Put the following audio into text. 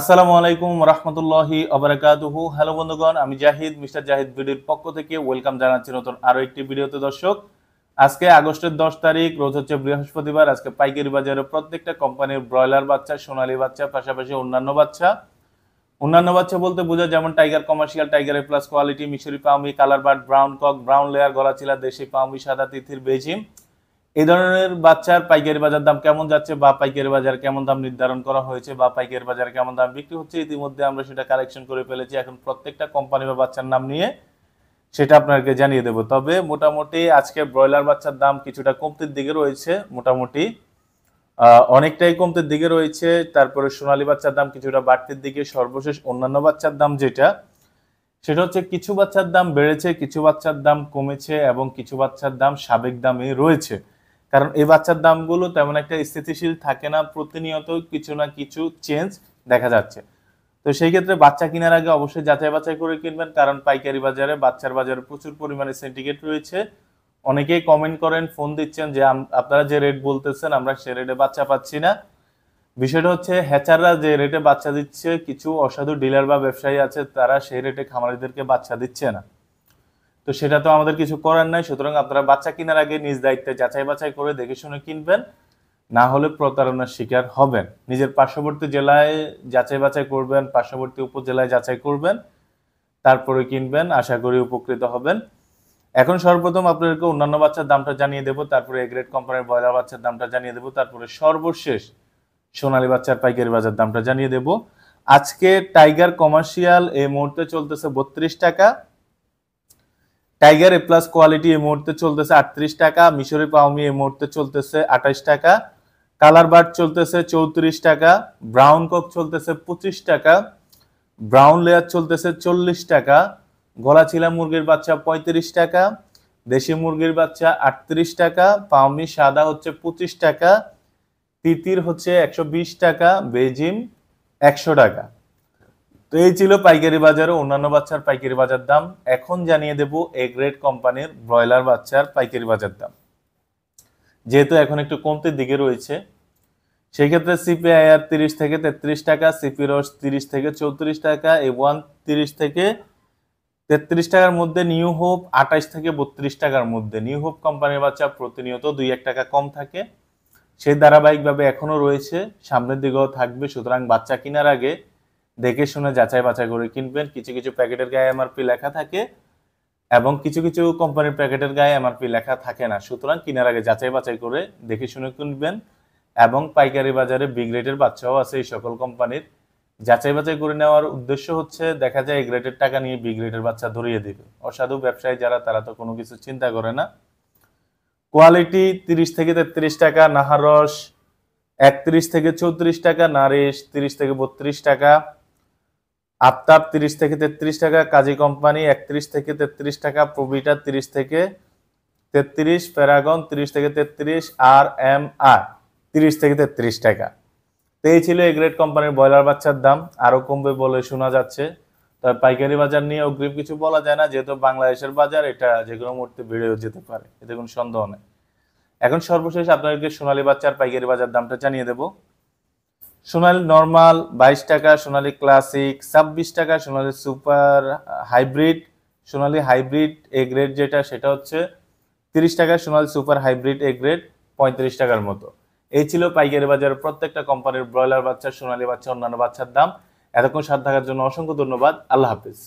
আসসালামু আলাইকুম রহমতুল্লাহি আবরাকাতুহু হ্যালো বন্ধুগণ আমি জাহিদ মিস্টার জাহিদ ভিডিওর পক্ষ থেকে ওয়েলকাম জানাচ্ছি নতুন আরও একটি ভিডিওতে দর্শক আজকে আগস্টের দশ তারিখ রোজ হচ্ছে বৃহস্পতিবার আজকে পাইকারি বাজারে প্রত্যেকটা কোম্পানির ব্রয়লার বাচ্চা সোনালি বাচ্চা পাশাপাশি অন্যান্য বাচ্চা অন্যান্য বাচ্চা বলতে বোঝা যেমন tiger commercial tiger plus quality মিশরি পাউমি colour bird brown cock brown layer চিলা দেশি পাউমি সাদা তিথির বেজিম এই ধরনের বাচ্চার পাইকারি বাজার দাম কেমন যাচ্ছে বা পাইকারি বাজার কেমন দাম নির্ধারণ করা হয়েছে বা পাইকারি বাজার কেমন দাম বিক্রি হচ্ছে ইতিমধ্যে আমরা সেটা কালেকশন করে ফেলেছি এখন প্রত্যেকটা কোম্পানি বা বাচ্চার নাম নিয়ে সেটা আপনাকে জানিয়ে দেব তবে মোটামুটি আজকে ব্রয়লার বাচ্চার দাম কিছুটা কমতির দিকে রয়েছে মোটামুটি অনেকটাই কমতির দিকে রয়েছে তারপরে সোনালি বাচ্চার দাম কিছুটা বাড়তির দিকে সর্বশেষ অন্যান্য বাচ্চার দাম যেটা সেটা হচ্ছে কিছু বাচ্চার দাম বেড়েছে কিছু বাচ্চার দাম কমেছে এবং কিছু বাচ্চার দাম সাবেক দামে রয়েছে কারণ এই বাচ্চার দামগুলো তেমন একটা স্থিতিশীল থাকে না প্রতিনিয়ত কিছু না কিছু চেঞ্জ দেখা যাচ্ছে তো সেই ক্ষেত্রে বাচ্চা কেনার আগে অবশ্যই যাচাই বাছাই করে কিনবেন কারণ পাইকারি বাজারে বাচ্চার বাজারে প্রচুর পরিমাণে সিন্ডিকেট রয়েছে অনেকেই কমেন্ট করেন ফোন দিচ্ছেন যে আপনারা যে রেট বলতেছেন আমরা সে রেটে বাচ্চা পাচ্ছি না বিষয়টা হচ্ছে হ্যাচাররা যে রেটে বাচ্চা দিচ্ছে কিছু অসাধু ডিলার বা ব্যবসায়ী আছে তারা সেই রেটে খামারিদেরকে বাচ্চা দিচ্ছে না তো সেটা তো আমাদের কিছু করার নাই সুতরাং আপনারা বাচ্চা কেনার আগে নিজ দায়িত্বে যাচাই বাছাই করে দেখে শুনে কিনবেন না হলে প্রতারণার শিকার হবেন নিজের পার্শ্ববর্তী জেলায় যাচাই বাছাই করবেন পার্শ্ববর্তী উপজেলায় যাচাই করবেন তারপরে কিনবেন আশা করি উপকৃত হবেন এখন সর্বপ্রথম আপনাদেরকে অন্যান্য বাচ্চার দামটা জানিয়ে দেবো তারপরে এগ্রেড কোম্পানির ব্রয়লার বাচ্চার দামটা জানিয়ে দেবো তারপরে সর্বশেষ সোনালী বাচ্চার পাইকারি বাজার দামটা জানিয়ে দেবো আজকে টাইগার কমার্শিয়াল এই মুহূর্তে চলতেছে বত্রিশ টাকা টাইগার এ প্লাস কোয়ালিটি এই মুহূর্তে চলতেছে আটত্রিশ টাকা মিশরি পাওমি এই মুহূর্তে চলতেছে আঠাশ টাকা কালার বার্ড চলতেছে চৌত্রিশ টাকা ব্রাউন কক চলতেছে পঁচিশ টাকা ব্রাউন লেয়ার চলতেছে চল্লিশ টাকা গলা ছিলা মুরগির বাচ্চা পঁয়ত্রিশ টাকা দেশি মুরগির বাচ্চা আটত্রিশ টাকা পাওমি সাদা হচ্ছে পঁচিশ টাকা তিতির হচ্ছে একশো টাকা বেজিম একশো টাকা তো এই ছিল পাইকারি বাজারে অন্যান্য বাচ্চার পাইকারি বাজার দাম এখন জানিয়ে দেব এ গ্রেড কোম্পানির ব্রয়লার বাচ্চার পাইকারি বাজার দাম যেহেতু এখন একটু কমতির দিকে রয়েছে সেক্ষেত্রে সিপিআইআর তিরিশ থেকে তেত্রিশ টাকা সিপি রস তিরিশ থেকে চৌত্রিশ টাকা এ ওয়ান তিরিশ থেকে তেত্রিশ টাকার মধ্যে নিউ হোপ আঠাশ থেকে বত্রিশ টাকার মধ্যে নিউ হোপ কোম্পানির বাচ্চা প্রতিনিয়ত দুই এক টাকা কম থাকে সেই ধারাবাহিকভাবে এখনও রয়েছে সামনের দিকেও থাকবে সুতরাং বাচ্চা কেনার আগে দেখে শুনে যাচাই বাছাই করে কিনবেন কিছু কিছু প্যাকেটের গায়ে এমআরপি লেখা থাকে এবং কিছু কিছু কোম্পানির প্যাকেটের গায়ে এমআরপি লেখা থাকে না সুতরাং কেনার আগে যাচাই বাছাই করে দেখে শুনে কিনবেন এবং পাইকারি বাজারে বিগ রেটের বাচ্চাও আছে এই সকল কোম্পানির যাচাই বাছাই করে নেওয়ার উদ্দেশ্য হচ্ছে দেখা যায় গ্রেডের টাকা নিয়ে বিগ রেটের বাচ্চা ধরিয়ে দিবে অসাধু ব্যবসায়ী যারা তারা তো কোনো কিছু চিন্তা করে না কোয়ালিটি তিরিশ থেকে তেত্রিশ টাকা নাহারস একত্রিশ থেকে চৌত্রিশ টাকা নারিশ তিরিশ থেকে বত্রিশ টাকা আফতাব তিরিশ থেকে তেত্রিশ টাকা কাজী কোম্পানি একত্রিশ থেকে তেত্রিশ টাকা প্রবিটা তিরিশ থেকে তেত্রিশ প্যারাগন তিরিশ থেকে তেত্রিশ আর এম আর তিরিশ থেকে তেত্রিশ টাকা তো এই ছিল এই গ্রেড কোম্পানির ব্রয়লার বাচ্চার দাম আরও কমবে বলে শোনা যাচ্ছে তবে পাইকারি বাজার নিয়ে অগ্রিম কিছু বলা যায় না যেহেতু বাংলাদেশের বাজার এটা যে কোনো মুহূর্তে বেড়েও যেতে পারে এতে কোনো সন্দেহ নেই এখন সর্বশেষ আপনাদেরকে সোনালী বাচ্চার পাইকারি বাজার দামটা জানিয়ে দেবো সোনালি নর্মাল বাইশ টাকা সোনালি ক্লাসিক ছাব্বিশ টাকা Sonali super hybrid Sonali hybrid A grade যেটা সেটা হচ্ছে তিরিশ টাকা Sonali super hybrid A grade পঁয়ত্রিশ টাকার মতো এই ছিল পাইকারি বাজারের প্রত্যেকটা কোম্পানির ব্রয়লার বাচ্চা সোনালি বাচ্চা অন্যান্য বাচ্চার দাম এতক্ষণ সাথ থাকার জন্য অসংখ্য ধন্যবাদ আল্লাহ হাফিজ